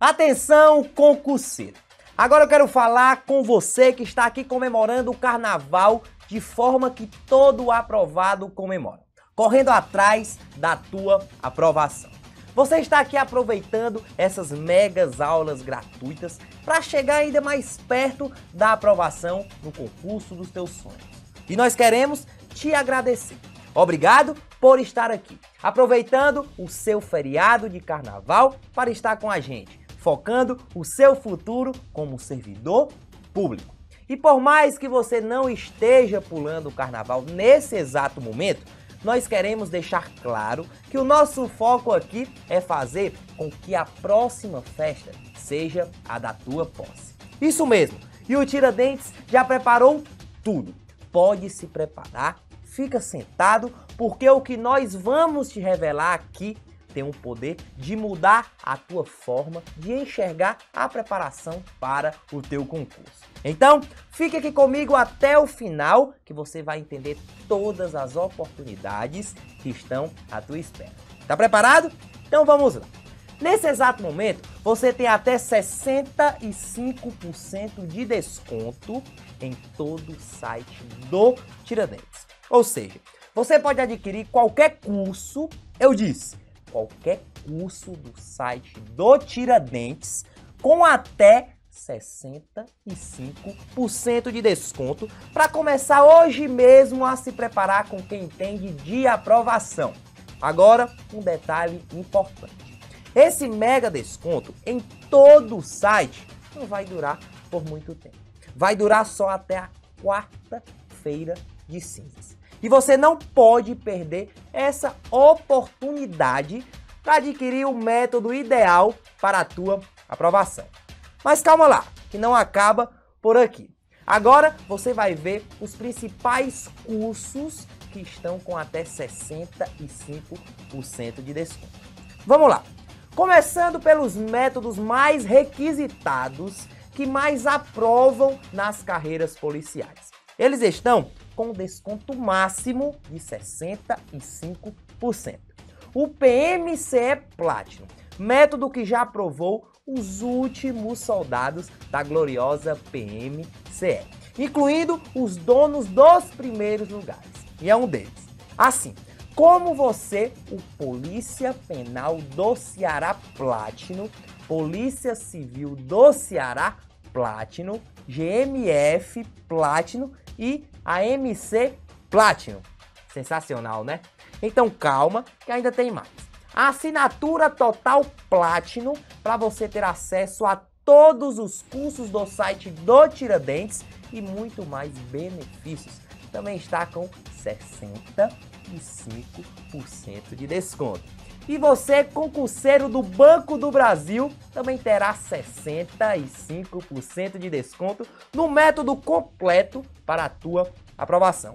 Atenção, concurseiro! Agora eu quero falar com você que está aqui comemorando o carnaval de forma que todo aprovado comemora, correndo atrás da tua aprovação. Você está aqui aproveitando essas megas aulas gratuitas para chegar ainda mais perto da aprovação no concurso dos teus sonhos. E nós queremos te agradecer. Obrigado por estar aqui, aproveitando o seu feriado de carnaval para estar com a gente focando o seu futuro como servidor público. E por mais que você não esteja pulando o carnaval nesse exato momento, nós queremos deixar claro que o nosso foco aqui é fazer com que a próxima festa seja a da tua posse. Isso mesmo. E o Tiradentes já preparou tudo. Pode se preparar, fica sentado, porque o que nós vamos te revelar aqui tem o poder de mudar a tua forma de enxergar a preparação para o teu concurso. Então, fique aqui comigo até o final que você vai entender todas as oportunidades que estão à tua espera. Tá preparado? Então vamos lá. Nesse exato momento, você tem até 65% de desconto em todo o site do Tiradentes. Ou seja, você pode adquirir qualquer curso, eu disse, qualquer curso do site do Tiradentes com até 65% de desconto para começar hoje mesmo a se preparar com quem entende de aprovação. Agora, um detalhe importante. Esse mega desconto em todo o site não vai durar por muito tempo. Vai durar só até a quarta-feira de cinzas. E você não pode perder essa oportunidade para adquirir o método ideal para a tua aprovação. Mas calma lá, que não acaba por aqui. Agora você vai ver os principais cursos que estão com até 65% de desconto. Vamos lá. Começando pelos métodos mais requisitados que mais aprovam nas carreiras policiais. Eles estão com desconto máximo de 65%. O PMCE é Platinum, método que já aprovou os últimos soldados da gloriosa PMCE, incluindo os donos dos primeiros lugares. E é um deles. Assim, como você, o Polícia Penal do Ceará Platino, Polícia Civil do Ceará Platino, GMF Platino e a MC Platinum. Sensacional, né? Então calma, que ainda tem mais. A assinatura total Platinum para você ter acesso a todos os cursos do site do Tiradentes e muito mais benefícios. Também está com 65% de desconto. E você, concurseiro do Banco do Brasil, também terá 65% de desconto no método completo para a tua aprovação.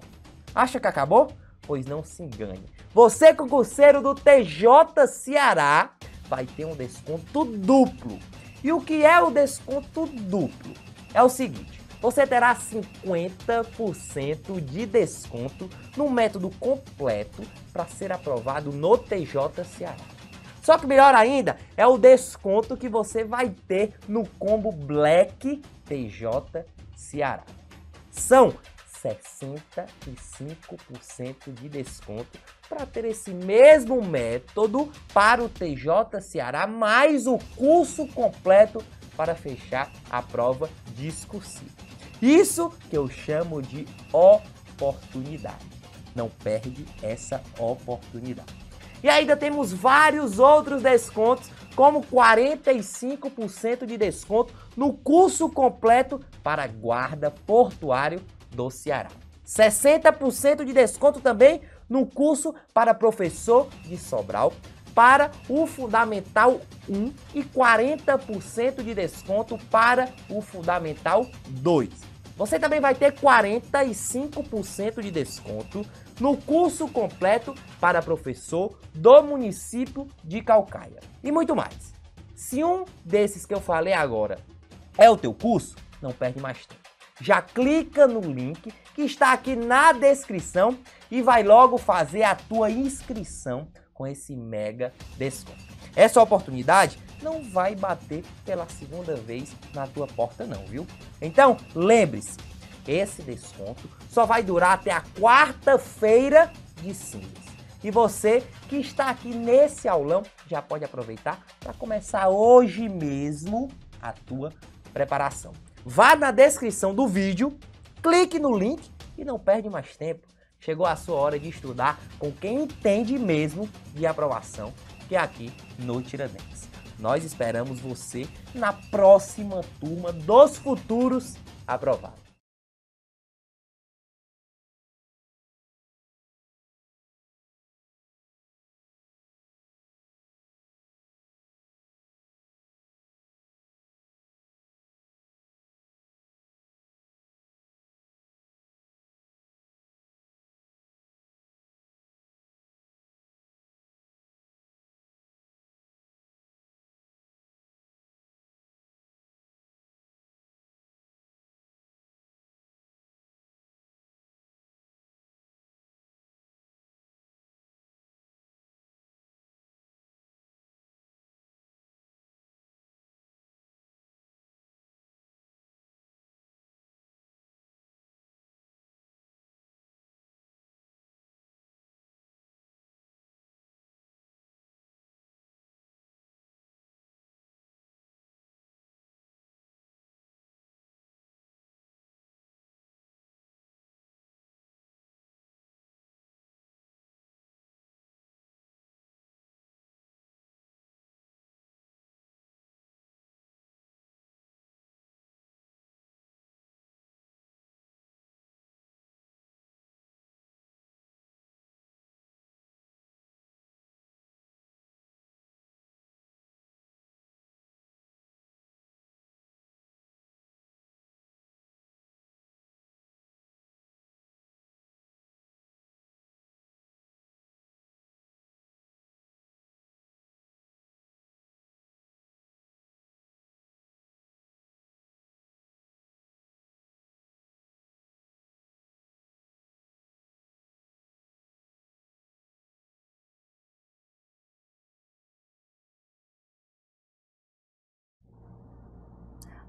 Acha que acabou? Pois não se engane. Você, concurseiro do TJ Ceará, vai ter um desconto duplo. E o que é o desconto duplo? É o seguinte: você terá 50% de desconto no método completo para ser aprovado no TJ Ceará. Só que melhor ainda é o desconto que você vai ter no combo Black TJ Ceará. São 65% de desconto para ter esse mesmo método para o TJ Ceará, mais o curso completo para fechar a prova discursiva. Isso que eu chamo de oportunidade. Não perde essa oportunidade. E ainda temos vários outros descontos, como 45% de desconto no curso completo para guarda portuário do Ceará. 60% de desconto também no curso para professor de Sobral para o Fundamental 1 e 40% de desconto para o Fundamental 2. Você também vai ter 45% de desconto no curso completo para professor do município de Calcaia. E muito mais. Se um desses que eu falei agora é o teu curso, não perde mais tempo. Já clica no link que está aqui na descrição e vai logo fazer a tua inscrição com esse mega desconto. Essa oportunidade não vai bater pela segunda vez na tua porta não, viu? Então, lembre-se, esse desconto só vai durar até a quarta-feira de cinzas. E você que está aqui nesse aulão já pode aproveitar para começar hoje mesmo a tua preparação. Vá na descrição do vídeo, clique no link e não perde mais tempo. Chegou a sua hora de estudar com quem entende mesmo de aprovação, que é aqui no Tiradentes. Nós esperamos você na próxima turma dos futuros aprovados.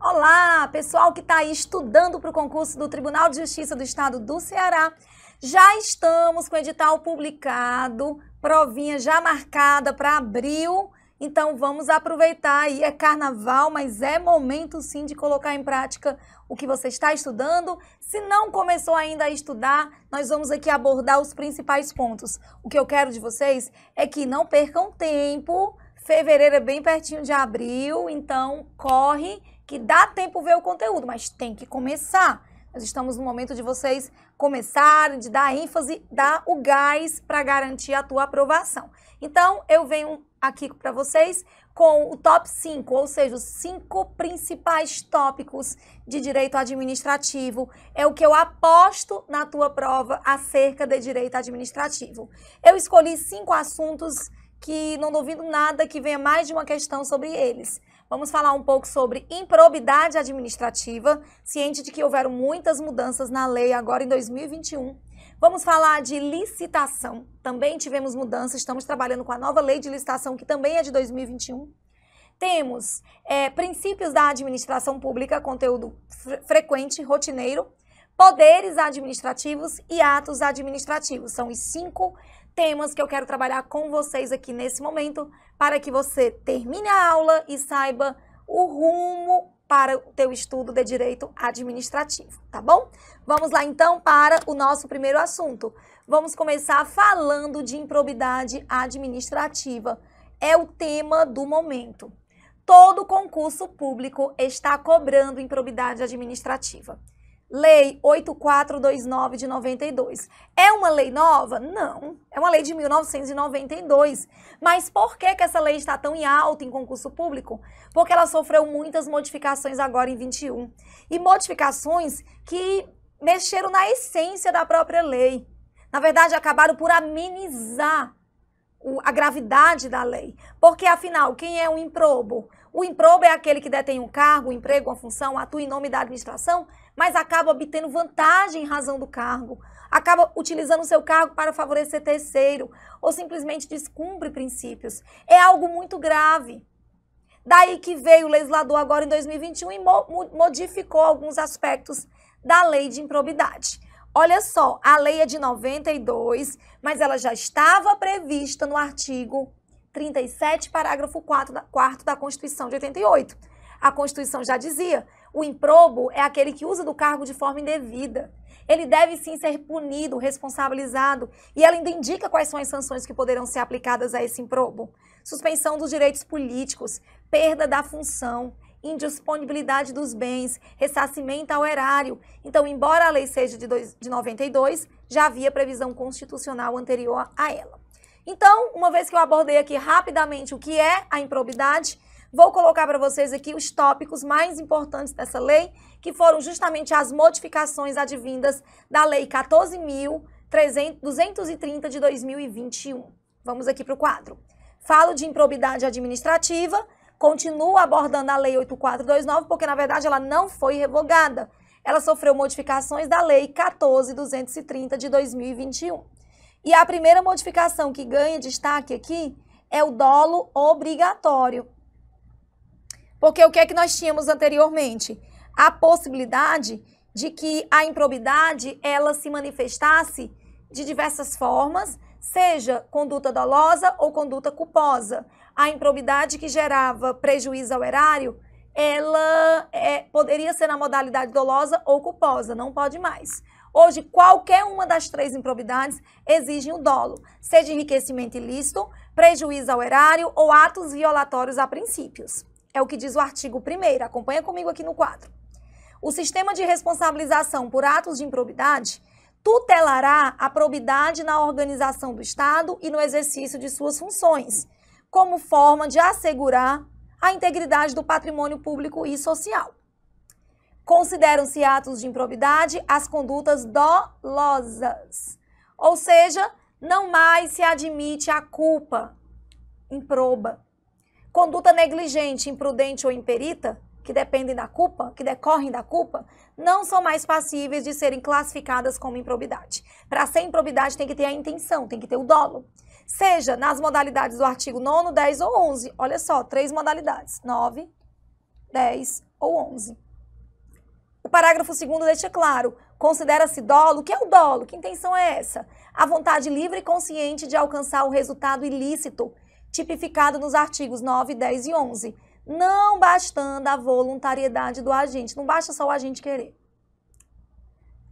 Olá, pessoal que está aí estudando para o concurso do Tribunal de Justiça do Estado do Ceará. Já estamos com o edital publicado, provinha já marcada para abril. Então vamos aproveitar aí, é carnaval, mas é momento sim de colocar em prática o que você está estudando. Se não começou ainda a estudar, nós vamos aqui abordar os principais pontos. O que eu quero de vocês é que não percam tempo. Fevereiro é bem pertinho de abril, então corre que dá tempo ver o conteúdo, mas tem que começar. Nós estamos no momento de vocês começarem, de dar ênfase, dar o gás para garantir a tua aprovação. Então, eu venho aqui para vocês com o top 5, ou seja, os cinco principais tópicos de direito administrativo. É o que eu aposto na tua prova acerca de direito administrativo. Eu escolhi cinco assuntos que não duvido nada que venha mais de uma questão sobre eles. Vamos falar um pouco sobre improbidade administrativa, ciente de que houveram muitas mudanças na lei agora em 2021. Vamos falar de licitação. Também tivemos mudanças, estamos trabalhando com a nova lei de licitação, que também é de 2021. Temos é, princípios da administração pública, conteúdo fre frequente, rotineiro, poderes administrativos e atos administrativos. São os cinco temas que eu quero trabalhar com vocês aqui nesse momento para que você termine a aula e saiba o rumo para o teu estudo de direito administrativo, tá bom? Vamos lá então para o nosso primeiro assunto. Vamos começar falando de improbidade administrativa. É o tema do momento. Todo concurso público está cobrando improbidade administrativa. Lei 8429 de 92. É uma lei nova? Não, é uma lei de 1992. Mas por que, que essa lei está tão em alta em concurso público? Porque ela sofreu muitas modificações agora em 21. E modificações que mexeram na essência da própria lei. Na verdade, acabaram por amenizar a gravidade da lei. Porque, afinal, quem é um improbo? O improbo é aquele que detém um cargo, um emprego, uma função, atua em nome da administração, mas acaba obtendo vantagem em razão do cargo, acaba utilizando o seu cargo para favorecer terceiro ou simplesmente descumpre princípios. É algo muito grave. Daí que veio o legislador agora em 2021 e mo modificou alguns aspectos da lei de improbidade. Olha só, a lei é de 92, mas ela já estava prevista no artigo 37, parágrafo 4 da, da Constituição de 88. A Constituição já dizia: o improbo é aquele que usa do cargo de forma indevida. Ele deve sim ser punido, responsabilizado, e ela ainda indica quais são as sanções que poderão ser aplicadas a esse improbo: suspensão dos direitos políticos, perda da função, indisponibilidade dos bens, ressarcimento ao erário. Então, embora a lei seja de, dois, de 92, já havia previsão constitucional anterior a ela. Então, uma vez que eu abordei aqui rapidamente o que é a improbidade, vou colocar para vocês aqui os tópicos mais importantes dessa lei, que foram justamente as modificações advindas da Lei 14.230 de 2021. Vamos aqui para o quadro. Falo de improbidade administrativa, continuo abordando a Lei 8429, porque na verdade ela não foi revogada. Ela sofreu modificações da Lei 14.230 de 2021. E a primeira modificação que ganha destaque aqui é o dolo obrigatório. Porque o que é que nós tínhamos anteriormente? A possibilidade de que a improbidade ela se manifestasse de diversas formas, seja conduta dolosa ou conduta culposa. A improbidade que gerava prejuízo ao erário, ela é, poderia ser na modalidade dolosa ou culposa, não pode mais. Hoje, qualquer uma das três improbidades exige o um dolo, seja enriquecimento ilícito, prejuízo ao erário ou atos violatórios a princípios. É o que diz o artigo 1 acompanha comigo aqui no quadro. O sistema de responsabilização por atos de improbidade tutelará a probidade na organização do Estado e no exercício de suas funções, como forma de assegurar a integridade do patrimônio público e social. Consideram-se atos de improbidade as condutas dolosas, ou seja, não mais se admite a culpa improba. Conduta negligente, imprudente ou imperita, que dependem da culpa, que decorrem da culpa, não são mais passíveis de serem classificadas como improbidade. Para ser improbidade tem que ter a intenção, tem que ter o dolo. Seja nas modalidades do artigo 9, 10 ou 11. Olha só, três modalidades: 9, 10 ou 11. O parágrafo 2 deixa claro: considera-se dolo, que é o dolo, que intenção é essa? A vontade livre e consciente de alcançar o resultado ilícito, tipificado nos artigos 9, 10 e 11, não bastando a voluntariedade do agente, não basta só o agente querer.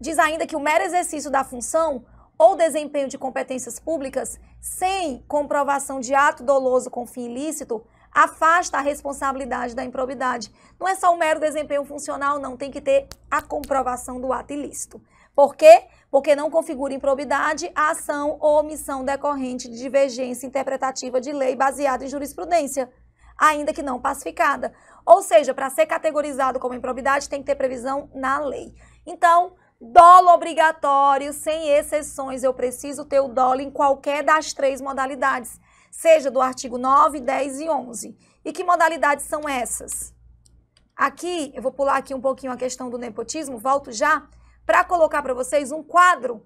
Diz ainda que o mero exercício da função ou desempenho de competências públicas sem comprovação de ato doloso com fim ilícito afasta a responsabilidade da improbidade. Não é só o mero desempenho funcional, não, tem que ter a comprovação do ato ilícito. Por quê? Porque não configura improbidade a ação ou omissão decorrente de divergência interpretativa de lei baseada em jurisprudência, ainda que não pacificada. Ou seja, para ser categorizado como improbidade, tem que ter previsão na lei. Então, dolo obrigatório, sem exceções, eu preciso ter o dolo em qualquer das três modalidades seja do artigo 9, 10 e 11. E que modalidades são essas? Aqui, eu vou pular aqui um pouquinho a questão do nepotismo, volto já para colocar para vocês um quadro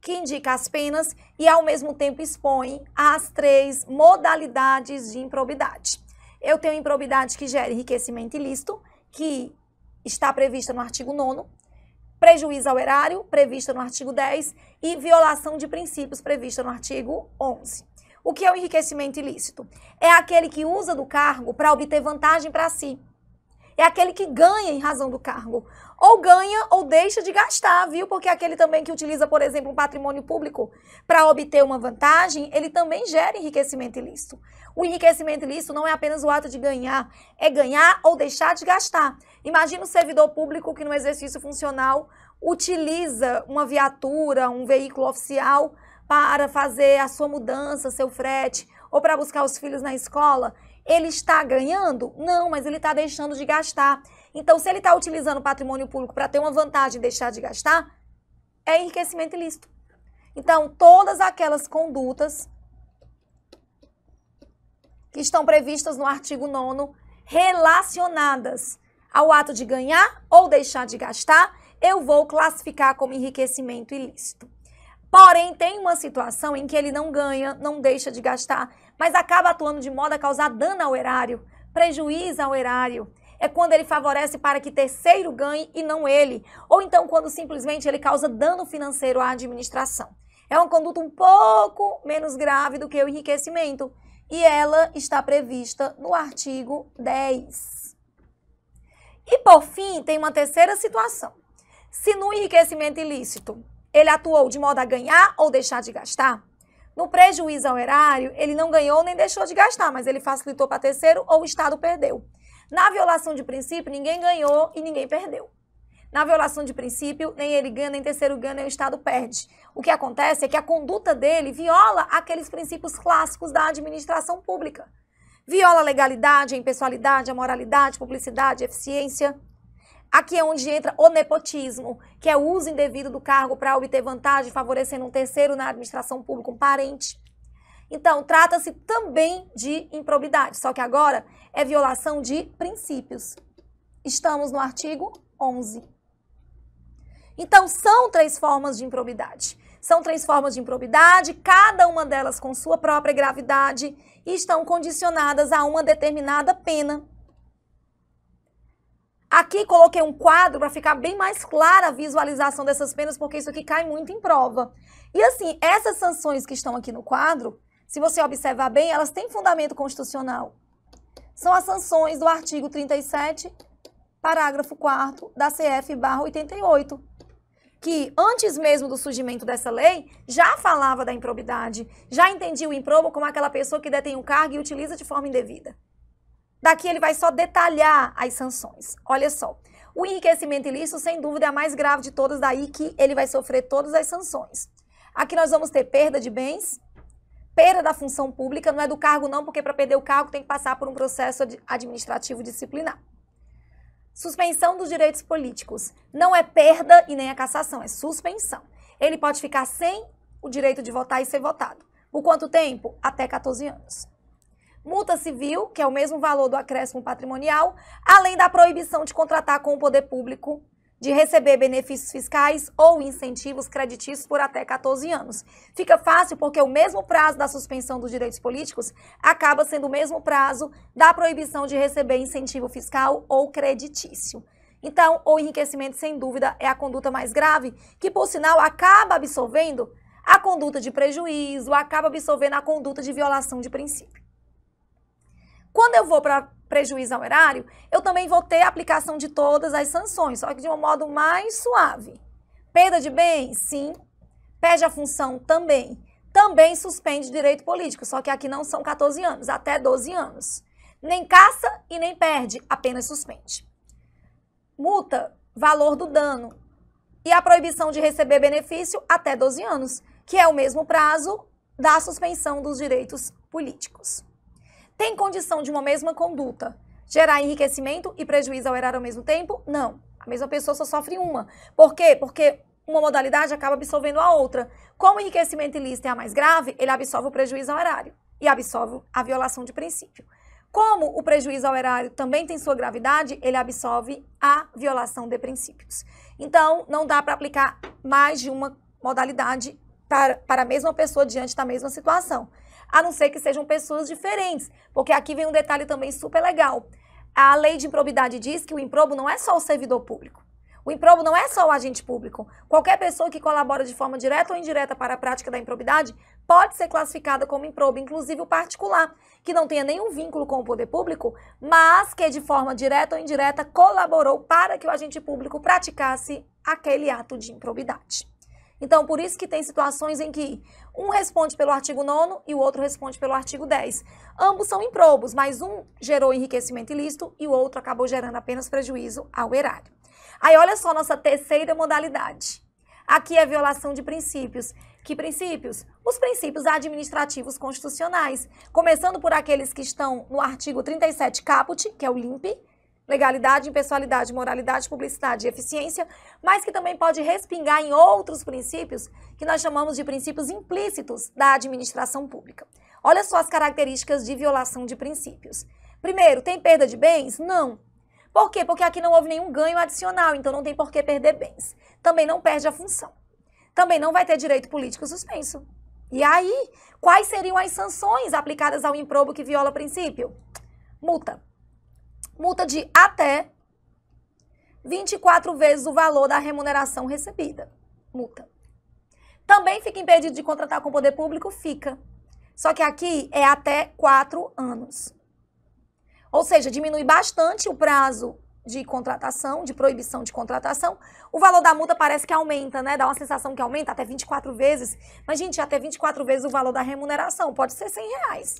que indica as penas e ao mesmo tempo expõe as três modalidades de improbidade. Eu tenho improbidade que gera enriquecimento ilícito, que está prevista no artigo 9 prejuízo ao erário, prevista no artigo 10, e violação de princípios, prevista no artigo 11. O que é o enriquecimento ilícito? É aquele que usa do cargo para obter vantagem para si. É aquele que ganha em razão do cargo. Ou ganha ou deixa de gastar, viu? Porque aquele também que utiliza, por exemplo, um patrimônio público para obter uma vantagem, ele também gera enriquecimento ilícito. O enriquecimento ilícito não é apenas o ato de ganhar, é ganhar ou deixar de gastar. Imagina o servidor público que no exercício funcional utiliza uma viatura, um veículo oficial para fazer a sua mudança, seu frete, ou para buscar os filhos na escola, ele está ganhando? Não, mas ele está deixando de gastar. Então, se ele está utilizando o patrimônio público para ter uma vantagem e deixar de gastar, é enriquecimento ilícito. Então, todas aquelas condutas que estão previstas no artigo 9 relacionadas ao ato de ganhar ou deixar de gastar, eu vou classificar como enriquecimento ilícito. Porém, tem uma situação em que ele não ganha, não deixa de gastar, mas acaba atuando de modo a causar dano ao erário, prejuízo ao erário. É quando ele favorece para que terceiro ganhe e não ele, ou então quando simplesmente ele causa dano financeiro à administração. É uma conduta um pouco menos grave do que o enriquecimento e ela está prevista no artigo 10. E por fim, tem uma terceira situação. Se no enriquecimento ilícito ele atuou de modo a ganhar ou deixar de gastar? No prejuízo ao erário, ele não ganhou nem deixou de gastar, mas ele facilitou para terceiro ou o Estado perdeu. Na violação de princípio, ninguém ganhou e ninguém perdeu. Na violação de princípio, nem ele ganha, nem terceiro ganha, nem o Estado perde. O que acontece é que a conduta dele viola aqueles princípios clássicos da administração pública. Viola a legalidade, a impessoalidade, a moralidade, publicidade, eficiência. Aqui é onde entra o nepotismo, que é o uso indevido do cargo para obter vantagem, favorecendo um terceiro na administração pública, um parente. Então, trata-se também de improbidade, só que agora é violação de princípios. Estamos no artigo 11. Então, são três formas de improbidade. São três formas de improbidade, cada uma delas com sua própria gravidade e estão condicionadas a uma determinada pena. Aqui coloquei um quadro para ficar bem mais clara a visualização dessas penas, porque isso aqui cai muito em prova. E assim, essas sanções que estão aqui no quadro, se você observar bem, elas têm fundamento constitucional. São as sanções do artigo 37, parágrafo 4 da CF 88 que antes mesmo do surgimento dessa lei já falava da improbidade, já entendia o improbo como aquela pessoa que detém um cargo e utiliza de forma indevida. Daqui ele vai só detalhar as sanções. Olha só. O enriquecimento ilícito, sem dúvida, é a mais grave de todas, daí que ele vai sofrer todas as sanções. Aqui nós vamos ter perda de bens, perda da função pública, não é do cargo não, porque para perder o cargo tem que passar por um processo administrativo disciplinar. Suspensão dos direitos políticos. Não é perda e nem a é cassação, é suspensão. Ele pode ficar sem o direito de votar e ser votado. Por quanto tempo? Até 14 anos multa civil, que é o mesmo valor do acréscimo patrimonial, além da proibição de contratar com o poder público de receber benefícios fiscais ou incentivos creditícios por até 14 anos. Fica fácil porque o mesmo prazo da suspensão dos direitos políticos acaba sendo o mesmo prazo da proibição de receber incentivo fiscal ou creditício. Então, o enriquecimento, sem dúvida, é a conduta mais grave, que, por sinal, acaba absorvendo a conduta de prejuízo, acaba absorvendo a conduta de violação de princípio. Quando eu vou para prejuízo ao erário, eu também vou ter a aplicação de todas as sanções, só que de um modo mais suave. Perda de bens, sim. Perde a função também. Também suspende direito político, só que aqui não são 14 anos, até 12 anos. Nem caça e nem perde, apenas suspende. Multa, valor do dano. E a proibição de receber benefício até 12 anos, que é o mesmo prazo da suspensão dos direitos políticos. Tem condição de uma mesma conduta gerar enriquecimento e prejuízo ao erário ao mesmo tempo? Não. A mesma pessoa só sofre uma. Por quê? Porque uma modalidade acaba absorvendo a outra. Como o enriquecimento ilícito é a mais grave, ele absorve o prejuízo ao erário e absorve a violação de princípio. Como o prejuízo ao erário também tem sua gravidade, ele absolve a violação de princípios. Então, não dá para aplicar mais de uma modalidade para, para a mesma pessoa diante da mesma situação a não ser que sejam pessoas diferentes. Porque aqui vem um detalhe também super legal. A lei de improbidade diz que o improbo não é só o servidor público. O improbo não é só o agente público. Qualquer pessoa que colabora de forma direta ou indireta para a prática da improbidade pode ser classificada como improbo, inclusive o particular, que não tenha nenhum vínculo com o poder público, mas que de forma direta ou indireta colaborou para que o agente público praticasse aquele ato de improbidade. Então, por isso que tem situações em que um responde pelo artigo 9 e o outro responde pelo artigo 10. Ambos são improbos, mas um gerou enriquecimento ilícito e o outro acabou gerando apenas prejuízo ao erário. Aí olha só nossa terceira modalidade. Aqui é violação de princípios. Que princípios? Os princípios administrativos constitucionais, começando por aqueles que estão no artigo 37 caput, que é o LIMP, legalidade, impessoalidade, moralidade, publicidade e eficiência, mas que também pode respingar em outros princípios que nós chamamos de princípios implícitos da administração pública. Olha só as características de violação de princípios. Primeiro, tem perda de bens? Não. Por quê? Porque aqui não houve nenhum ganho adicional, então não tem por que perder bens. Também não perde a função. Também não vai ter direito político suspenso. E aí, quais seriam as sanções aplicadas ao improbo que viola princípio? Multa multa de até 24 vezes o valor da remuneração recebida. Multa. Também fica impedido de contratar com o poder público? Fica. Só que aqui é até 4 anos. Ou seja, diminui bastante o prazo de contratação, de proibição de contratação. O valor da multa parece que aumenta, né? Dá uma sensação que aumenta até 24 vezes. Mas, gente, até 24 vezes o valor da remuneração. Pode ser 100 reais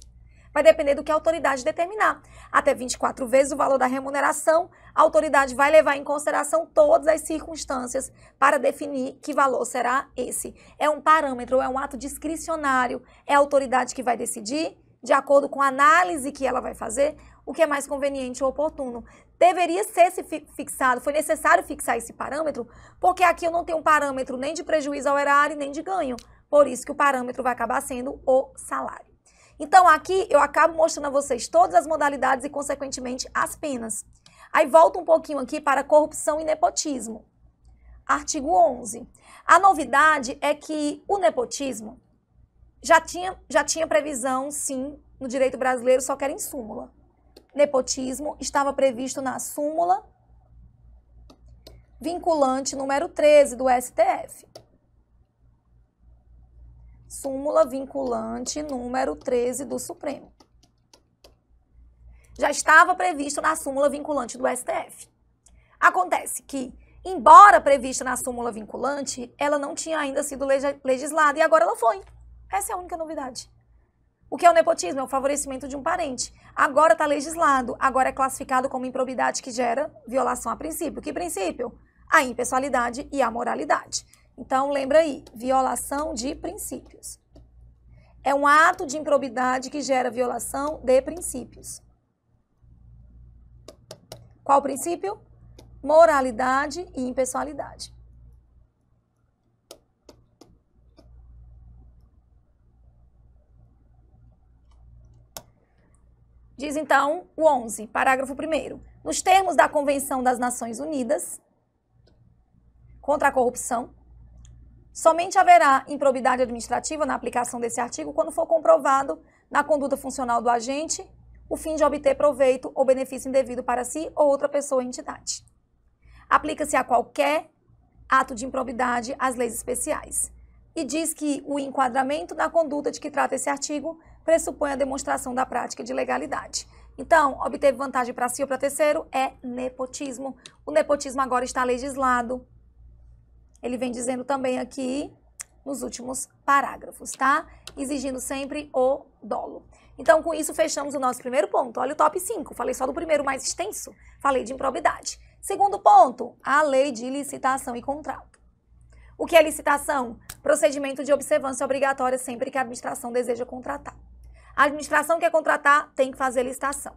vai depender do que a autoridade determinar. Até 24 vezes o valor da remuneração, a autoridade vai levar em consideração todas as circunstâncias para definir que valor será esse. É um parâmetro, é um ato discricionário, é a autoridade que vai decidir, de acordo com a análise que ela vai fazer, o que é mais conveniente ou oportuno. Deveria ser se fixado, foi necessário fixar esse parâmetro, porque aqui eu não tenho um parâmetro nem de prejuízo ao erário, nem de ganho. Por isso que o parâmetro vai acabar sendo o salário. Então, aqui eu acabo mostrando a vocês todas as modalidades e, consequentemente, as penas. Aí volta um pouquinho aqui para corrupção e nepotismo. Artigo 11. A novidade é que o nepotismo já tinha, já tinha previsão, sim, no direito brasileiro, só que era em súmula. Nepotismo estava previsto na súmula vinculante número 13 do STF súmula vinculante número 13 do Supremo. Já estava previsto na súmula vinculante do STF. Acontece que, embora prevista na súmula vinculante, ela não tinha ainda sido legislada e agora ela foi. Essa é a única novidade. O que é o nepotismo? É o favorecimento de um parente. Agora está legislado, agora é classificado como improbidade que gera violação a princípio. Que princípio? A impessoalidade e a moralidade. Então, lembra aí, violação de princípios. É um ato de improbidade que gera violação de princípios. Qual princípio? Moralidade e impessoalidade. Diz então o 11, parágrafo 1. Nos termos da Convenção das Nações Unidas contra a Corrupção, Somente haverá improbidade administrativa na aplicação desse artigo quando for comprovado na conduta funcional do agente o fim de obter proveito ou benefício indevido para si ou outra pessoa ou entidade. Aplica-se a qualquer ato de improbidade as leis especiais. E diz que o enquadramento na conduta de que trata esse artigo pressupõe a demonstração da prática de legalidade. Então, obter vantagem para si ou para terceiro é nepotismo. O nepotismo agora está legislado ele vem dizendo também aqui nos últimos parágrafos, tá? Exigindo sempre o dolo. Então, com isso, fechamos o nosso primeiro ponto. Olha o top 5. Falei só do primeiro mais extenso. Falei de improbidade. Segundo ponto, a lei de licitação e contrato. O que é licitação? Procedimento de observância obrigatória sempre que a administração deseja contratar. A administração quer contratar, tem que fazer licitação.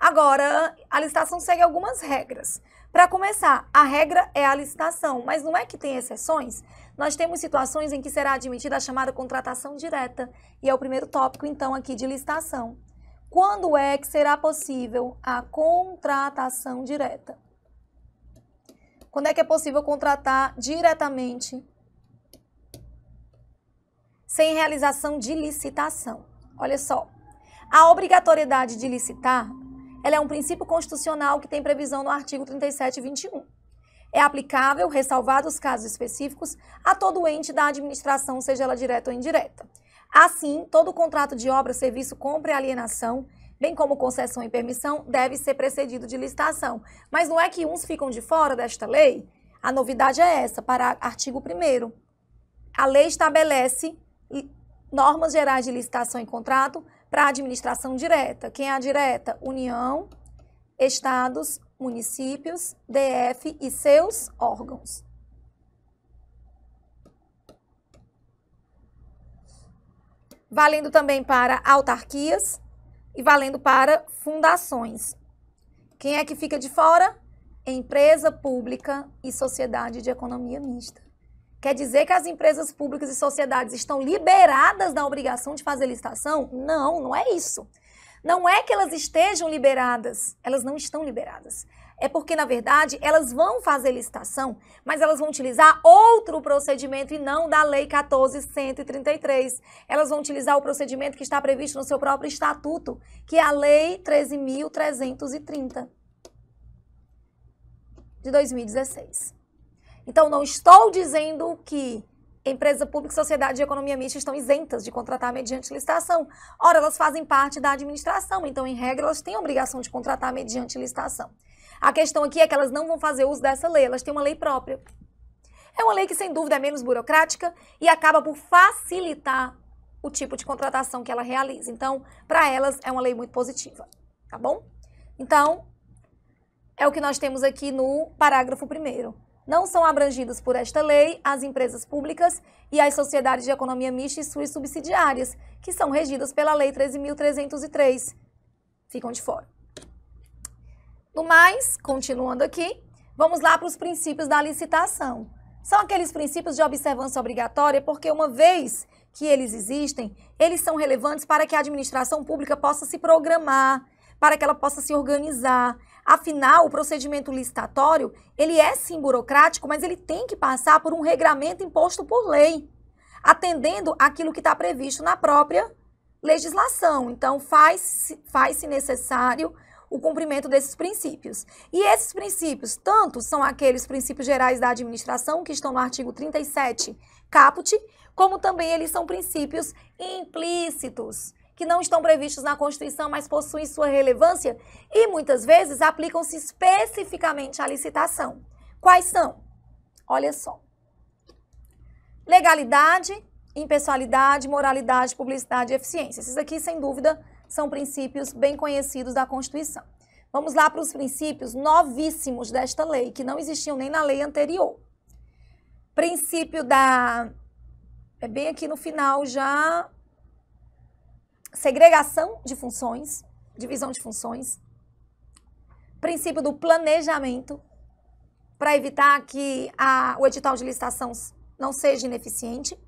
Agora, a licitação segue algumas regras. Para começar, a regra é a licitação, mas não é que tem exceções? Nós temos situações em que será admitida a chamada contratação direta, e é o primeiro tópico, então, aqui de licitação. Quando é que será possível a contratação direta? Quando é que é possível contratar diretamente sem realização de licitação? Olha só, a obrigatoriedade de licitar ela é um princípio constitucional que tem previsão no artigo 37:21. É aplicável, ressalvados os casos específicos, a todo ente da administração, seja ela direta ou indireta. Assim, todo contrato de obra, serviço, compra e alienação, bem como concessão e permissão, deve ser precedido de licitação. Mas não é que uns ficam de fora desta lei? A novidade é essa, para artigo 1 A lei estabelece normas gerais de licitação e contrato para a administração direta. Quem é a direta? União, estados, municípios, DF e seus órgãos. Valendo também para autarquias e valendo para fundações. Quem é que fica de fora? Empresa pública e sociedade de economia mista. Quer dizer que as empresas públicas e sociedades estão liberadas da obrigação de fazer licitação? Não, não é isso. Não é que elas estejam liberadas, elas não estão liberadas. É porque, na verdade, elas vão fazer licitação, mas elas vão utilizar outro procedimento e não da Lei 14133. Elas vão utilizar o procedimento que está previsto no seu próprio estatuto, que é a Lei 13330 de 2016. Então, não estou dizendo que empresa pública, sociedade e economia mista estão isentas de contratar mediante licitação. Ora, elas fazem parte da administração, então, em regra, elas têm a obrigação de contratar mediante licitação. A questão aqui é que elas não vão fazer uso dessa lei, elas têm uma lei própria. É uma lei que, sem dúvida, é menos burocrática e acaba por facilitar o tipo de contratação que ela realiza. Então, para elas, é uma lei muito positiva, tá bom? Então, é o que nós temos aqui no parágrafo primeiro. Não são abrangidas por esta lei as empresas públicas e as sociedades de economia mista e suas subsidiárias, que são regidas pela Lei 13.303. Ficam de fora. No mais, continuando aqui, vamos lá para os princípios da licitação. São aqueles princípios de observância obrigatória, porque uma vez que eles existem, eles são relevantes para que a administração pública possa se programar, para que ela possa se organizar, Afinal, o procedimento licitatório, ele é sim burocrático, mas ele tem que passar por um regramento imposto por lei, atendendo aquilo que está previsto na própria legislação. Então, faz-se faz necessário o cumprimento desses princípios. E esses princípios, tanto são aqueles princípios gerais da administração, que estão no artigo 37, caput, como também eles são princípios implícitos, que não estão previstos na Constituição, mas possuem sua relevância e muitas vezes aplicam-se especificamente à licitação. Quais são? Olha só. Legalidade, impessoalidade, moralidade, publicidade e eficiência. Esses aqui, sem dúvida, são princípios bem conhecidos da Constituição. Vamos lá para os princípios novíssimos desta lei, que não existiam nem na lei anterior. Princípio da. É bem aqui no final já segregação de funções, divisão de funções, princípio do planejamento, para evitar que a, o edital de licitação não seja ineficiente,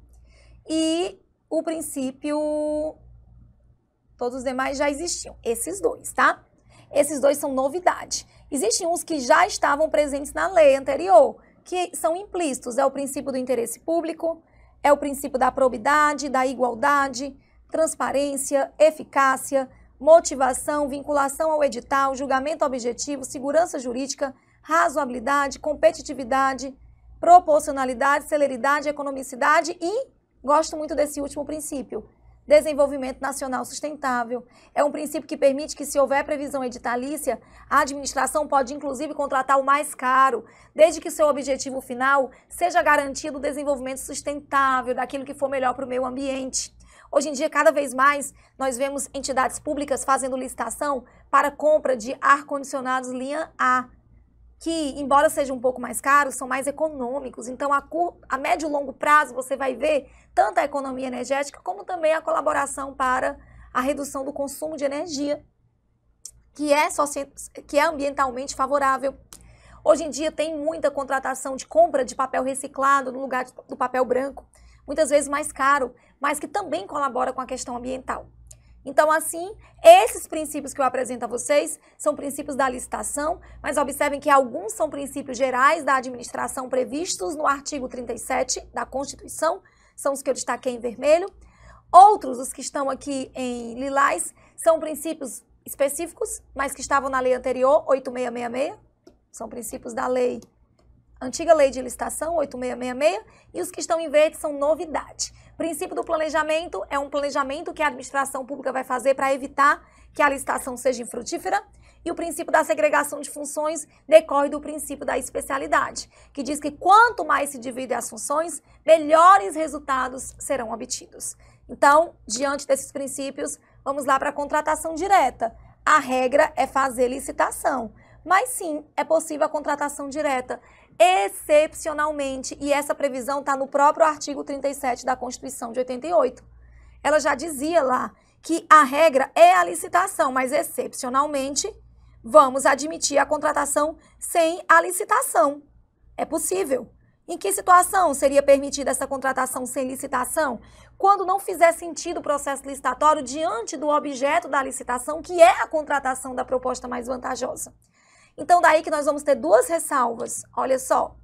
e o princípio. Todos os demais já existiam, esses dois, tá? Esses dois são novidade. Existem uns que já estavam presentes na lei anterior, que são implícitos: é o princípio do interesse público, é o princípio da probidade, da igualdade, transparência, eficácia, motivação, vinculação ao edital, julgamento objetivo, segurança jurídica, razoabilidade, competitividade, proporcionalidade, celeridade, economicidade e, gosto muito desse último princípio, desenvolvimento nacional sustentável. É um princípio que permite que, se houver previsão editalícia, a administração pode, inclusive, contratar o mais caro, desde que seu objetivo final seja garantido o desenvolvimento sustentável daquilo que for melhor para o meio ambiente. Hoje em dia, cada vez mais, nós vemos entidades públicas fazendo licitação para compra de ar-condicionados linha A, que, embora sejam um pouco mais caros, são mais econômicos. Então, a, cur... a médio e longo prazo, você vai ver tanto a economia energética como também a colaboração para a redução do consumo de energia, que é, soci... que é ambientalmente favorável. Hoje em dia tem muita contratação de compra de papel reciclado no lugar do papel branco, muitas vezes mais caro mas que também colabora com a questão ambiental. Então, assim, esses princípios que eu apresento a vocês são princípios da licitação, mas observem que alguns são princípios gerais da administração previstos no artigo 37 da Constituição, são os que eu destaquei em vermelho. Outros, os que estão aqui em lilás, são princípios específicos, mas que estavam na lei anterior, 8666, são princípios da lei antiga lei de licitação 8666 e os que estão em verde são novidade. O princípio do planejamento é um planejamento que a administração pública vai fazer para evitar que a licitação seja infrutífera. E o princípio da segregação de funções decorre do princípio da especialidade, que diz que quanto mais se dividem as funções, melhores resultados serão obtidos. Então, diante desses princípios, vamos lá para a contratação direta. A regra é fazer licitação, mas sim, é possível a contratação direta excepcionalmente, e essa previsão está no próprio artigo 37 da Constituição de 88. Ela já dizia lá que a regra é a licitação, mas excepcionalmente vamos admitir a contratação sem a licitação. É possível. Em que situação seria permitida essa contratação sem licitação? Quando não fizer sentido o processo licitatório diante do objeto da licitação, que é a contratação da proposta mais vantajosa. Então, daí que nós vamos ter duas ressalvas. Olha só.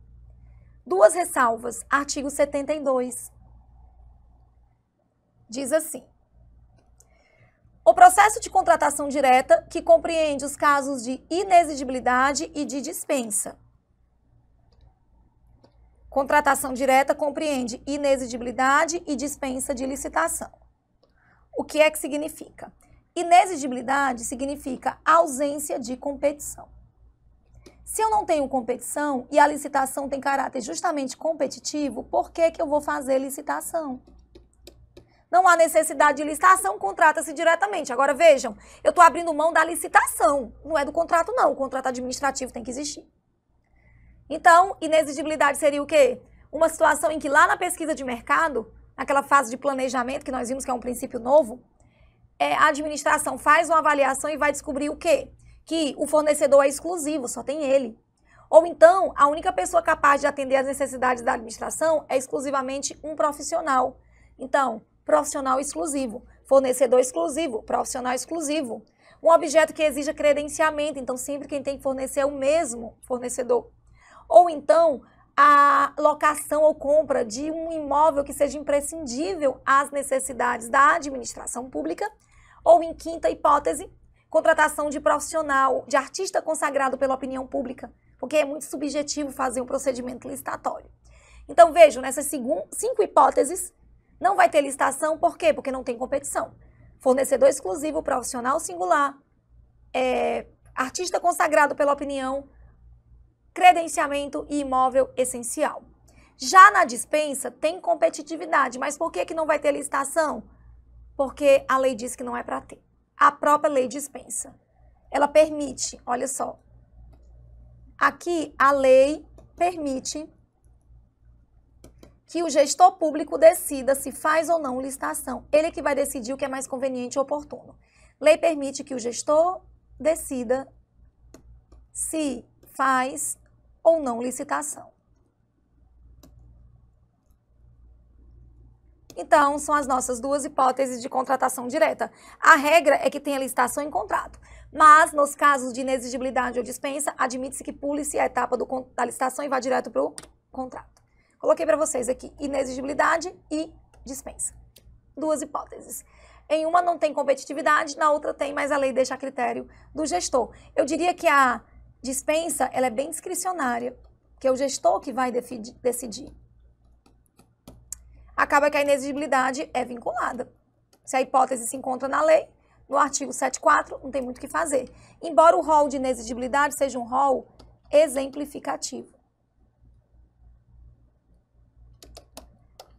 Duas ressalvas. Artigo 72. Diz assim. O processo de contratação direta, que compreende os casos de inexigibilidade e de dispensa. Contratação direta compreende inexigibilidade e dispensa de licitação. O que é que significa? Inexigibilidade significa ausência de competição. Se eu não tenho competição e a licitação tem caráter justamente competitivo, por que, que eu vou fazer licitação? Não há necessidade de licitação, contrata-se diretamente. Agora vejam, eu estou abrindo mão da licitação, não é do contrato não, o contrato administrativo tem que existir. Então, inexigibilidade seria o quê? Uma situação em que lá na pesquisa de mercado, naquela fase de planejamento que nós vimos que é um princípio novo, é, a administração faz uma avaliação e vai descobrir o quê? que o fornecedor é exclusivo, só tem ele. Ou então, a única pessoa capaz de atender às necessidades da administração é exclusivamente um profissional. Então, profissional exclusivo, fornecedor exclusivo, profissional exclusivo. Um objeto que exija credenciamento, então sempre quem tem que fornecer é o mesmo fornecedor. Ou então, a locação ou compra de um imóvel que seja imprescindível às necessidades da administração pública. Ou, em quinta hipótese, contratação de profissional, de artista consagrado pela opinião pública, porque é muito subjetivo fazer um procedimento licitatório. Então vejam, nessas cinco hipóteses, não vai ter licitação, por quê? Porque não tem competição. Fornecedor exclusivo, profissional singular, é, artista consagrado pela opinião, credenciamento e imóvel essencial. Já na dispensa tem competitividade, mas por que, que não vai ter licitação? Porque a lei diz que não é para ter a própria lei dispensa. Ela permite, olha só. Aqui a lei permite que o gestor público decida se faz ou não licitação. Ele é que vai decidir o que é mais conveniente e oportuno. Lei permite que o gestor decida se faz ou não licitação. Então, são as nossas duas hipóteses de contratação direta. A regra é que tenha licitação em contrato. Mas, nos casos de inexigibilidade ou dispensa, admite-se que pule-se a etapa do, da licitação e vá direto para o contrato. Coloquei para vocês aqui inexigibilidade e dispensa. Duas hipóteses. Em uma não tem competitividade, na outra tem, mas a lei deixa a critério do gestor. Eu diria que a dispensa ela é bem discricionária, que é o gestor que vai decidir acaba que a inexigibilidade é vinculada. Se a hipótese se encontra na lei, no artigo 74, não tem muito o que fazer. Embora o rol de inexigibilidade seja um rol exemplificativo.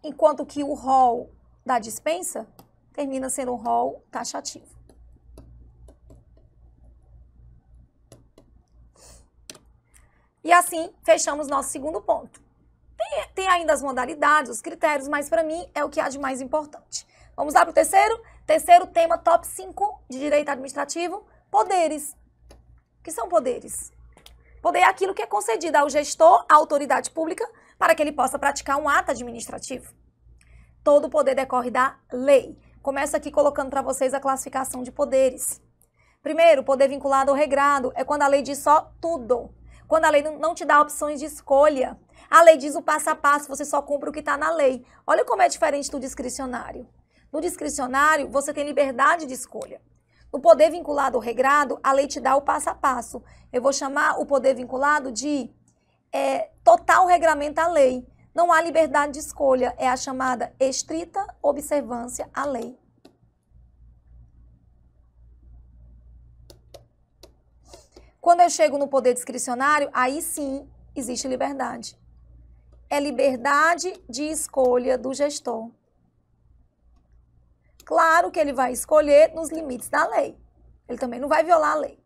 Enquanto que o rol da dispensa termina sendo um rol taxativo. E assim fechamos nosso segundo ponto. Tem, ainda as modalidades, os critérios, mas para mim é o que há de mais importante. Vamos lá para o terceiro? Terceiro tema, top 5 de direito administrativo, poderes. O que são poderes? Poder é aquilo que é concedido ao gestor, à autoridade pública, para que ele possa praticar um ato administrativo. Todo poder decorre da lei. Começo aqui colocando para vocês a classificação de poderes. Primeiro, poder vinculado ou regrado é quando a lei diz só tudo. Quando a lei não te dá opções de escolha. A lei diz o passo a passo, você só cumpre o que está na lei. Olha como é diferente do discricionário. No discricionário, você tem liberdade de escolha. No poder vinculado ou regrado, a lei te dá o passo a passo. Eu vou chamar o poder vinculado de é, total regramento à lei. Não há liberdade de escolha, é a chamada estrita observância à lei. Quando eu chego no poder discricionário, aí sim existe liberdade é liberdade de escolha do gestor. Claro que ele vai escolher nos limites da lei. Ele também não vai violar a lei.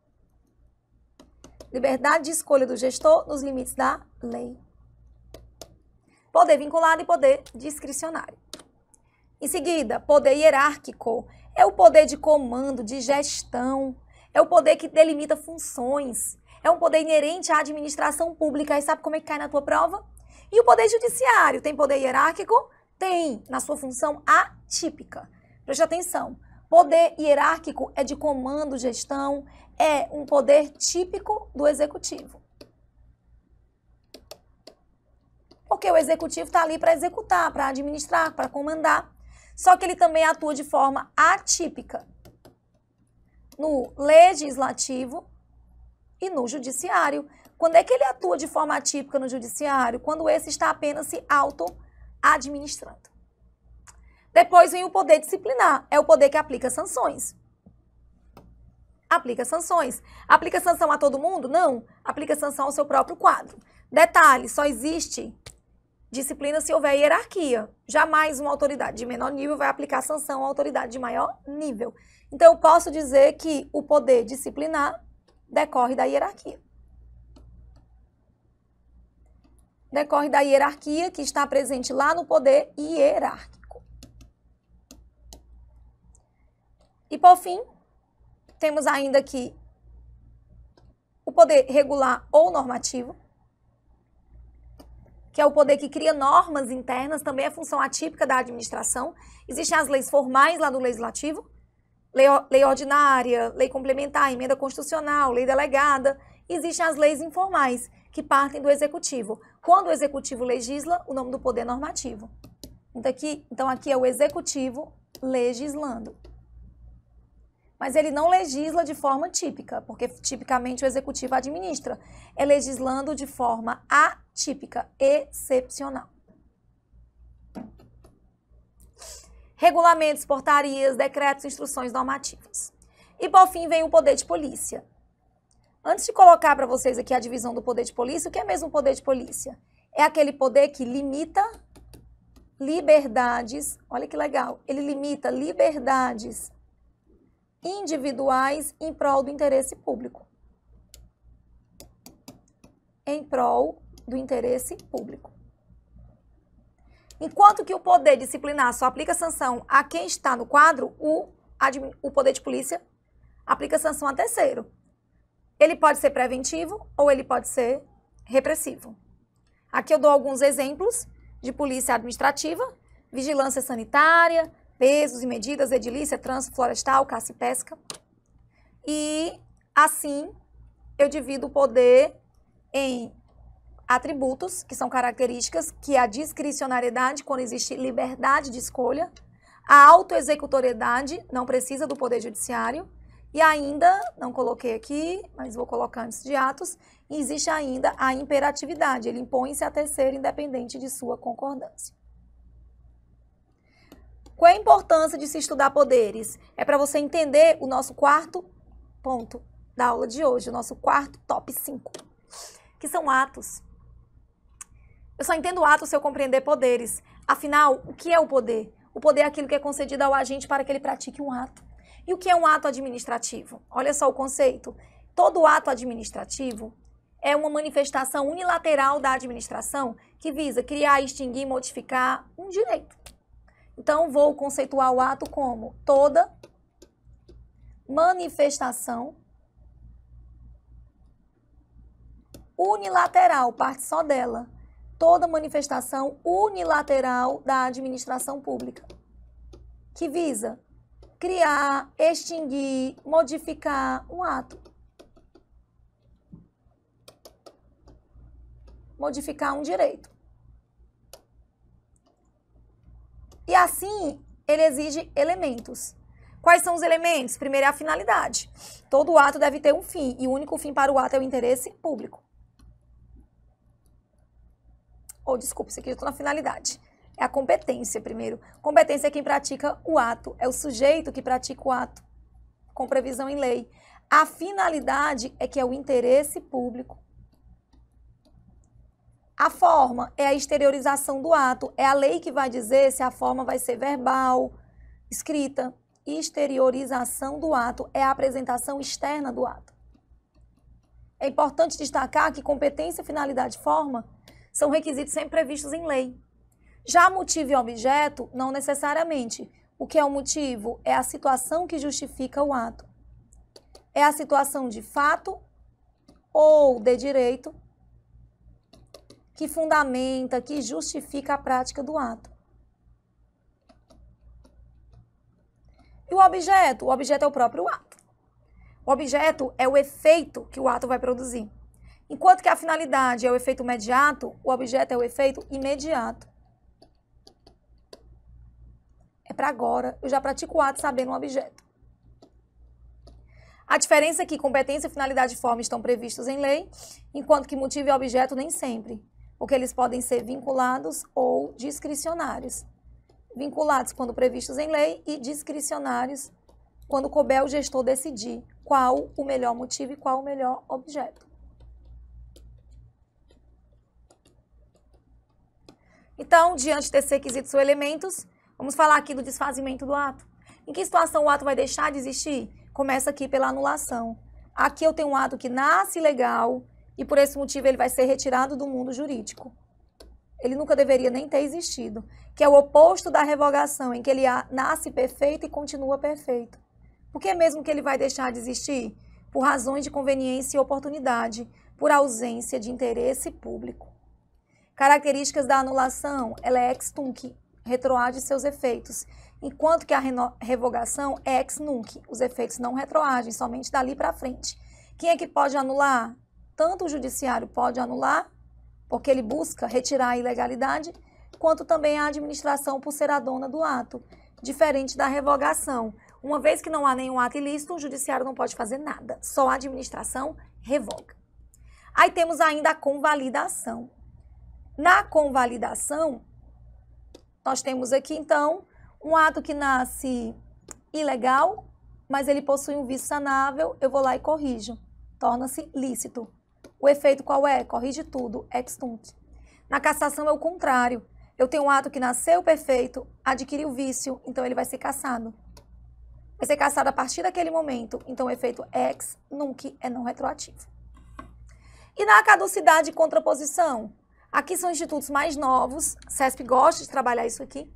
Liberdade de escolha do gestor nos limites da lei. Poder vinculado e poder discricionário. Em seguida, poder hierárquico é o poder de comando, de gestão, é o poder que delimita funções, é um poder inerente à administração pública. E sabe como é que cai na tua prova? E o poder judiciário tem poder hierárquico? Tem, na sua função atípica. Preste atenção. Poder hierárquico é de comando, gestão, é um poder típico do executivo. Porque o executivo está ali para executar, para administrar, para comandar. Só que ele também atua de forma atípica no legislativo e no judiciário. Quando é que ele atua de forma atípica no judiciário? Quando esse está apenas se auto-administrando. Depois vem o poder disciplinar, é o poder que aplica sanções. Aplica sanções. Aplica sanção a todo mundo? Não. Aplica sanção ao seu próprio quadro. Detalhe, só existe disciplina se houver hierarquia. Jamais uma autoridade de menor nível vai aplicar sanção a autoridade de maior nível. Então, eu posso dizer que o poder disciplinar decorre da hierarquia. decorre da hierarquia que está presente lá no poder hierárquico. E por fim, temos ainda aqui o poder regular ou normativo, que é o poder que cria normas internas, também é função atípica da administração. Existem as leis formais lá no legislativo, lei, lei ordinária, lei complementar, emenda constitucional, lei delegada. Existem as leis informais, que partem do executivo. Quando o executivo legisla, o nome do poder é normativo. Então aqui, então aqui é o executivo legislando. Mas ele não legisla de forma típica, porque tipicamente o executivo administra. É legislando de forma atípica, excepcional. Regulamentos, portarias, decretos, instruções normativas. E por fim vem o poder de polícia. Antes de colocar para vocês aqui a divisão do poder de polícia, o que é mesmo o poder de polícia? É aquele poder que limita liberdades, olha que legal, ele limita liberdades individuais em prol do interesse público. Em prol do interesse público. Enquanto que o poder disciplinar só aplica sanção a quem está no quadro, o, o poder de polícia aplica sanção a terceiro ele pode ser preventivo ou ele pode ser repressivo. Aqui eu dou alguns exemplos de polícia administrativa, vigilância sanitária, pesos e medidas, edilícia, trânsito florestal, caça e pesca. E assim eu divido o poder em atributos, que são características, que é a discricionariedade, quando existe liberdade de escolha, a autoexecutoriedade, não precisa do poder judiciário, e ainda, não coloquei aqui, mas vou colocar antes de Atos, existe ainda a imperatividade, ele impõe-se a terceira independente de sua concordância. Qual é a importância de se estudar poderes? É para você entender o nosso quarto ponto da aula de hoje, o nosso quarto top 5, que são atos. Eu só entendo atos se eu compreender poderes. Afinal, o que é o poder? O poder é aquilo que é concedido ao agente para que ele pratique um ato. E o que é um ato administrativo? Olha só o conceito. Todo ato administrativo é uma manifestação unilateral da administração que visa criar, extinguir, modificar um direito. Então, vou conceituar o ato como toda manifestação unilateral, parte só dela. Toda manifestação unilateral da administração pública que visa criar, extinguir, modificar um ato. Modificar um direito. E assim, ele exige elementos. Quais são os elementos? Primeiro é a finalidade. Todo ato deve ter um fim, e o único fim para o ato é o interesse público. Ou, oh, desculpa, isso aqui eu estou na finalidade é a competência primeiro. Competência é quem pratica o ato, é o sujeito que pratica o ato, com previsão em lei. A finalidade é que é o interesse público. A forma é a exteriorização do ato, é a lei que vai dizer se a forma vai ser verbal, escrita. Exteriorização do ato é a apresentação externa do ato. É importante destacar que competência, finalidade e forma são requisitos sempre previstos em lei. Já motivo e objeto, não necessariamente. O que é o motivo? É a situação que justifica o ato. É a situação de fato ou de direito que fundamenta, que justifica a prática do ato. E o objeto? O objeto é o próprio ato. O objeto é o efeito que o ato vai produzir. Enquanto que a finalidade é o efeito imediato, o objeto é o efeito imediato é para agora. Eu já pratico o ato sabendo um objeto. A diferença é que competência, finalidade e forma estão previstos em lei, enquanto que motivo e objeto nem sempre, porque eles podem ser vinculados ou discricionários. Vinculados quando previstos em lei e discricionários quando couber o gestor decidir qual o melhor motivo e qual o melhor objeto. Então, diante desses requisitos ou elementos, Vamos falar aqui do desfazimento do ato. Em que situação o ato vai deixar de existir? Começa aqui pela anulação. Aqui eu tenho um ato que nasce legal e por esse motivo ele vai ser retirado do mundo jurídico. Ele nunca deveria nem ter existido, que é o oposto da revogação, em que ele nasce perfeito e continua perfeito. Por que mesmo que ele vai deixar de existir? Por razões de conveniência e oportunidade, por ausência de interesse público. Características da anulação, ela é ex retroage seus efeitos, enquanto que a revogação é ex nunc, os efeitos não retroagem, somente dali para frente. Quem é que pode anular? Tanto o judiciário pode anular, porque ele busca retirar a ilegalidade, quanto também a administração por ser a dona do ato, diferente da revogação. Uma vez que não há nenhum ato ilícito, o judiciário não pode fazer nada, só a administração revoga. Aí temos ainda a convalidação. Na convalidação, nós temos aqui, então, um ato que nasce ilegal, mas ele possui um vício sanável, eu vou lá e corrijo. Torna-se lícito. O efeito qual é? Corrige tudo, ex Na cassação é o contrário. Eu tenho um ato que nasceu perfeito, adquiriu vício, então ele vai ser cassado. Vai ser cassado a partir daquele momento, então o efeito ex nunc é não retroativo. E na caducidade e contraposição? Aqui são institutos mais novos, CESP gosta de trabalhar isso aqui.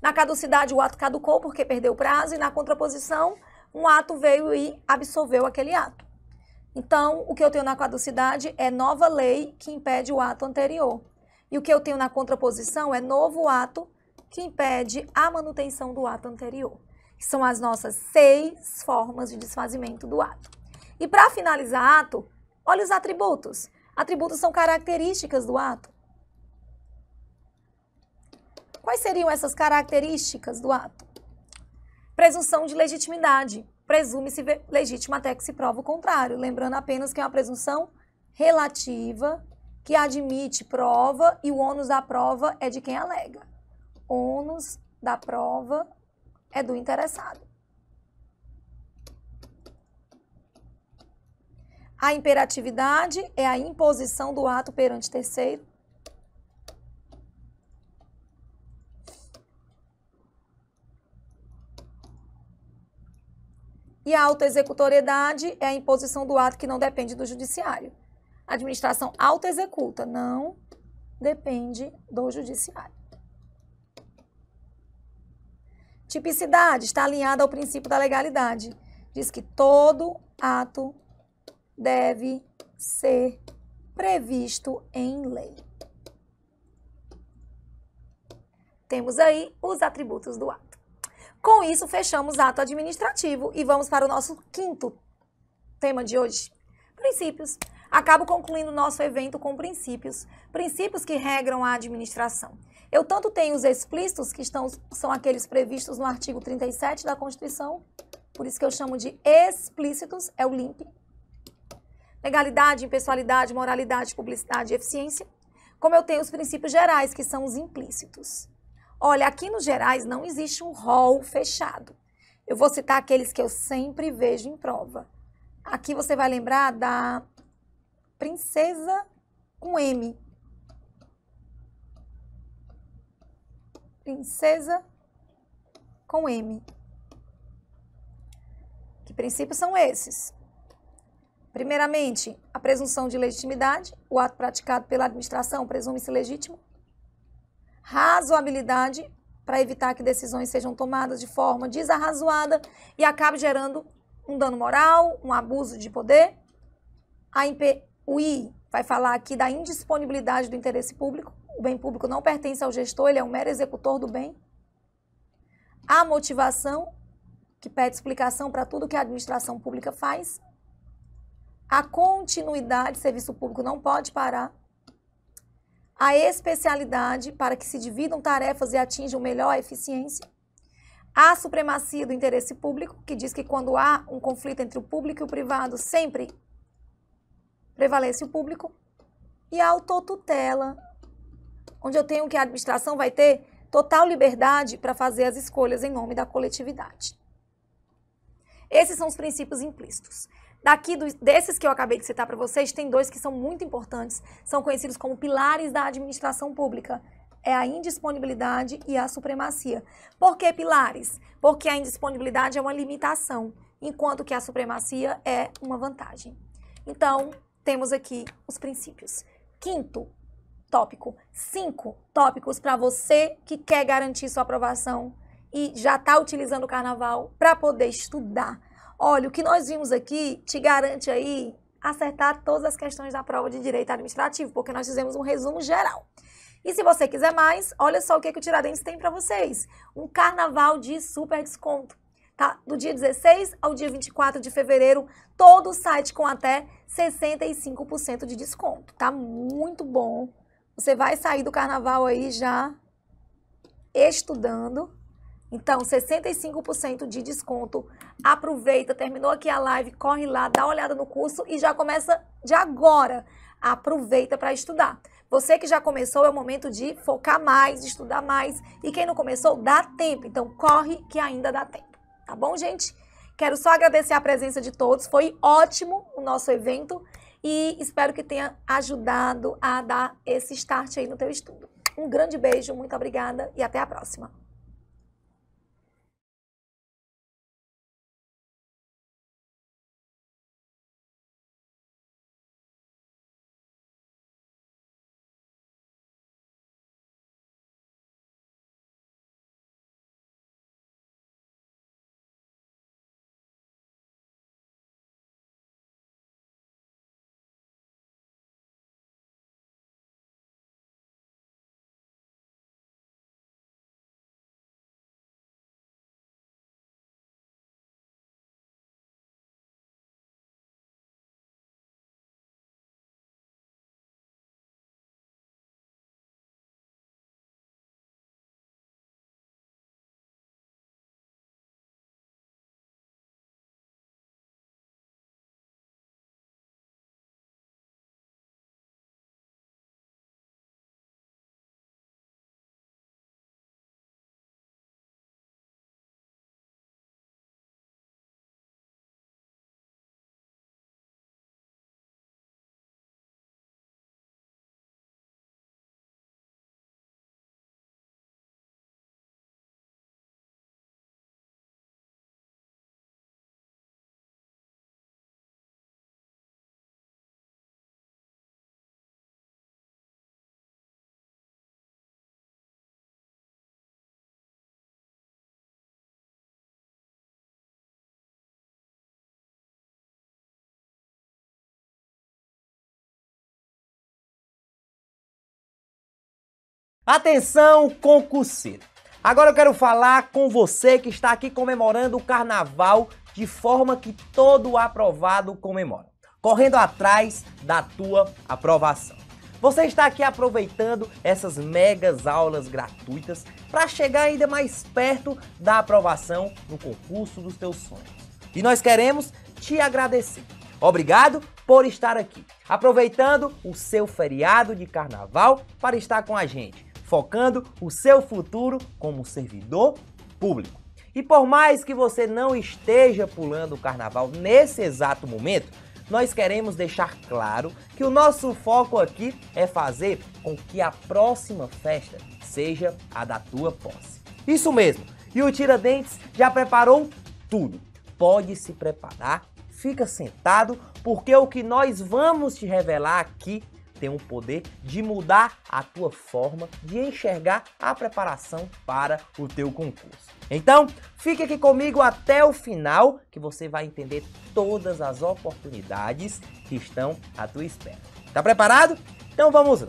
Na caducidade, o ato caducou porque perdeu o prazo, e na contraposição, um ato veio e absolveu aquele ato. Então, o que eu tenho na caducidade é nova lei que impede o ato anterior. E o que eu tenho na contraposição é novo ato que impede a manutenção do ato anterior. São as nossas seis formas de desfazimento do ato. E para finalizar ato, olha os atributos. Atributos são características do ato. Quais seriam essas características do ato? Presunção de legitimidade. Presume-se legítima até que se prova o contrário. Lembrando apenas que é uma presunção relativa, que admite prova e o ônus da prova é de quem alega. Ônus da prova é do interessado. A imperatividade é a imposição do ato perante terceiro. E a autoexecutoriedade é a imposição do ato que não depende do judiciário. A administração autoexecuta, não depende do judiciário. Tipicidade está alinhada ao princípio da legalidade. Diz que todo ato deve ser previsto em lei. Temos aí os atributos do ato. Com isso, fechamos ato administrativo e vamos para o nosso quinto tema de hoje: princípios. Acabo concluindo nosso evento com princípios, princípios que regram a administração. Eu tanto tenho os explícitos, que estão, são aqueles previstos no artigo 37 da Constituição, por isso que eu chamo de explícitos, é o LIMP, legalidade, impessoalidade, moralidade, publicidade e eficiência, como eu tenho os princípios gerais, que são os implícitos. Olha, aqui nos gerais não existe um rol fechado. Eu vou citar aqueles que eu sempre vejo em prova. Aqui você vai lembrar da princesa com M. Princesa com M. Que princípios são esses? Primeiramente, a presunção de legitimidade, o ato praticado pela administração presume-se legítimo. Razoabilidade, para evitar que decisões sejam tomadas de forma desarrazoada e acabe gerando um dano moral, um abuso de poder. A imp... O I vai falar aqui da indisponibilidade do interesse público. O bem público não pertence ao gestor, ele é um mero executor do bem. A motivação, que pede explicação para tudo que a administração pública faz. A continuidade do serviço público não pode parar. A especialidade para que se dividam tarefas e atinjam melhor eficiência. A supremacia do interesse público, que diz que quando há um conflito entre o público e o privado, sempre prevalece o público. E a autotutela, onde eu tenho que a administração vai ter total liberdade para fazer as escolhas em nome da coletividade. Esses são os princípios implícitos. Daqui desses que eu acabei de citar para vocês, tem dois que são muito importantes, são conhecidos como pilares da administração pública. É a indisponibilidade e a supremacia. Por que pilares? Porque a indisponibilidade é uma limitação, enquanto que a supremacia é uma vantagem. Então, temos aqui os princípios. Quinto tópico, cinco tópicos para você que quer garantir sua aprovação e já está utilizando o carnaval para poder estudar Olha, o que nós vimos aqui te garante aí acertar todas as questões da prova de direito administrativo, porque nós fizemos um resumo geral. E se você quiser mais, olha só o que, que o Tiradentes tem para vocês: um carnaval de super desconto. Tá? Do dia 16 ao dia 24 de fevereiro, todo o site com até 65% de desconto. Tá muito bom. Você vai sair do carnaval aí já estudando, então, 65% de desconto. Aproveita, terminou aqui a live, corre lá, dá uma olhada no curso e já começa de agora. Aproveita para estudar. Você que já começou, é o momento de focar mais, estudar mais. E quem não começou, dá tempo. Então, corre que ainda dá tempo. Tá bom, gente? Quero só agradecer a presença de todos. Foi ótimo o nosso evento e espero que tenha ajudado a dar esse start aí no teu estudo. Um grande beijo, muito obrigada e até a próxima. Atenção, concurseiro! Agora eu quero falar com você que está aqui comemorando o carnaval de forma que todo aprovado comemora, correndo atrás da tua aprovação. Você está aqui aproveitando essas megas aulas gratuitas para chegar ainda mais perto da aprovação no concurso dos teus sonhos. E nós queremos te agradecer. Obrigado por estar aqui, aproveitando o seu feriado de carnaval para estar com a gente focando o seu futuro como servidor público. E por mais que você não esteja pulando o carnaval nesse exato momento, nós queremos deixar claro que o nosso foco aqui é fazer com que a próxima festa seja a da tua posse. Isso mesmo. E o Tiradentes já preparou tudo. Pode se preparar, fica sentado, porque o que nós vamos te revelar aqui tem o poder de mudar a tua forma de enxergar a preparação para o teu concurso. Então, fique aqui comigo até o final que você vai entender todas as oportunidades que estão à tua espera. Tá preparado? Então vamos lá.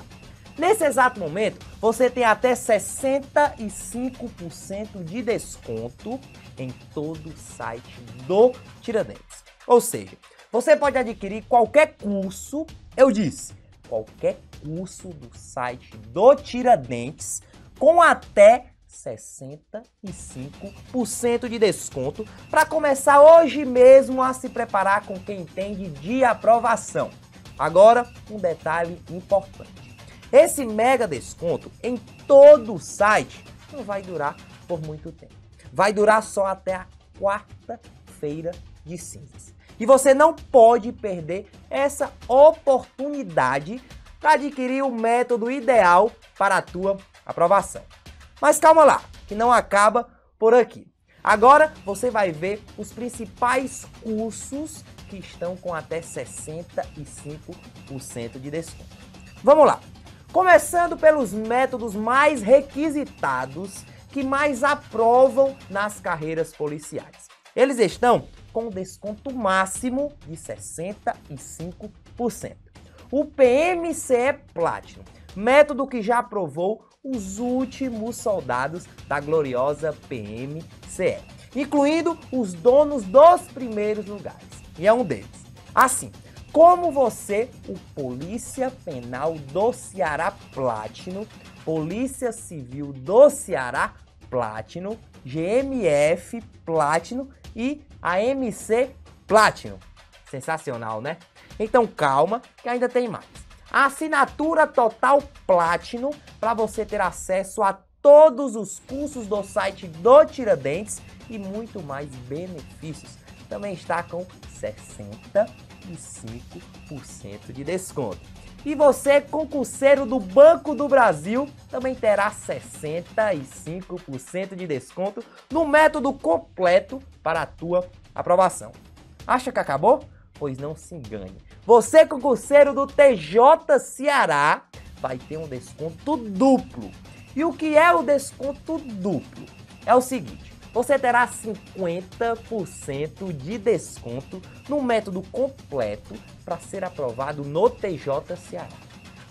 Nesse exato momento, você tem até 65% de desconto em todo o site do Tiradentes. Ou seja, você pode adquirir qualquer curso, eu disse, qualquer curso do site do Tiradentes com até 65% de desconto para começar hoje mesmo a se preparar com quem entende de aprovação. Agora, um detalhe importante. Esse mega desconto em todo o site não vai durar por muito tempo. Vai durar só até a quarta-feira de cinzas. E você não pode perder essa oportunidade para adquirir o método ideal para a tua aprovação. Mas calma lá, que não acaba por aqui. Agora você vai ver os principais cursos que estão com até 65% de desconto. Vamos lá. Começando pelos métodos mais requisitados que mais aprovam nas carreiras policiais. Eles estão com desconto máximo de 65%. O PMCE é Platinum, método que já aprovou os últimos soldados da gloriosa PMCE, incluindo os donos dos primeiros lugares. E é um deles. Assim, como você, o Polícia Penal do Ceará Platino, Polícia Civil do Ceará Platino, GMF Platino e a MC Platinum. Sensacional, né? Então calma, que ainda tem mais. assinatura total Platinum para você ter acesso a todos os cursos do site do Tiradentes e muito mais benefícios. Também está com 65% de desconto. E você, concurseiro do Banco do Brasil, também terá 65% de desconto no método completo para a tua aprovação. Acha que acabou? Pois não se engane. Você, concurseiro do TJ Ceará, vai ter um desconto duplo. E o que é o desconto duplo? É o seguinte: você terá 50% de desconto no método completo para ser aprovado no TJ Ceará.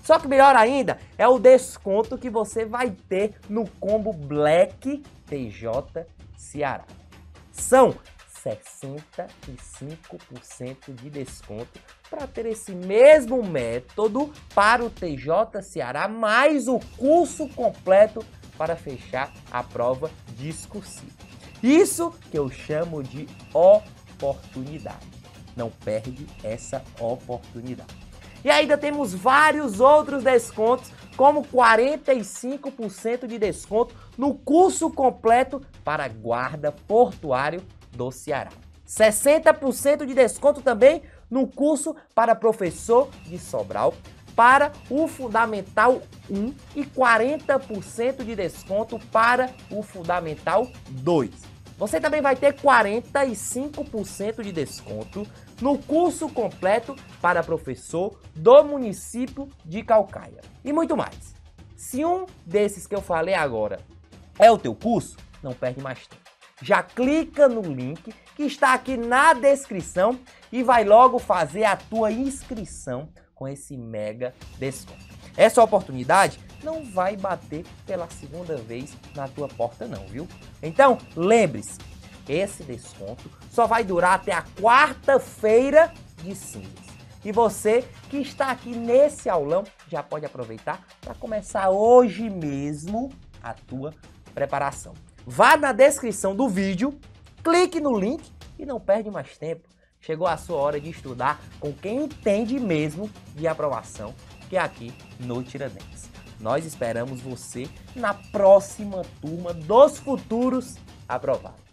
Só que melhor ainda é o desconto que você vai ter no combo Black TJ Ceará. São 65% de desconto para ter esse mesmo método para o TJ Ceará, mais o curso completo para fechar a prova discursiva. Isso que eu chamo de oportunidade. Não perde essa oportunidade. E ainda temos vários outros descontos, como 45% de desconto no curso completo para guarda portuário do Ceará. 60% de desconto também no curso para professor de Sobral para o Fundamental 1 e 40% de desconto para o Fundamental 2. Você também vai ter 45% de desconto no curso completo para professor do município de Calcaia. E muito mais. Se um desses que eu falei agora é o teu curso, não perde mais tempo. Já clica no link que está aqui na descrição e vai logo fazer a tua inscrição com esse mega desconto. Essa oportunidade não vai bater pela segunda vez na tua porta não, viu? Então, lembre-se, esse desconto só vai durar até a quarta-feira de cinzas. E você que está aqui nesse aulão já pode aproveitar para começar hoje mesmo a tua preparação. Vá na descrição do vídeo, clique no link e não perde mais tempo. Chegou a sua hora de estudar com quem entende mesmo de aprovação, que é aqui no Tiradentes. Nós esperamos você na próxima turma dos futuros aprovados.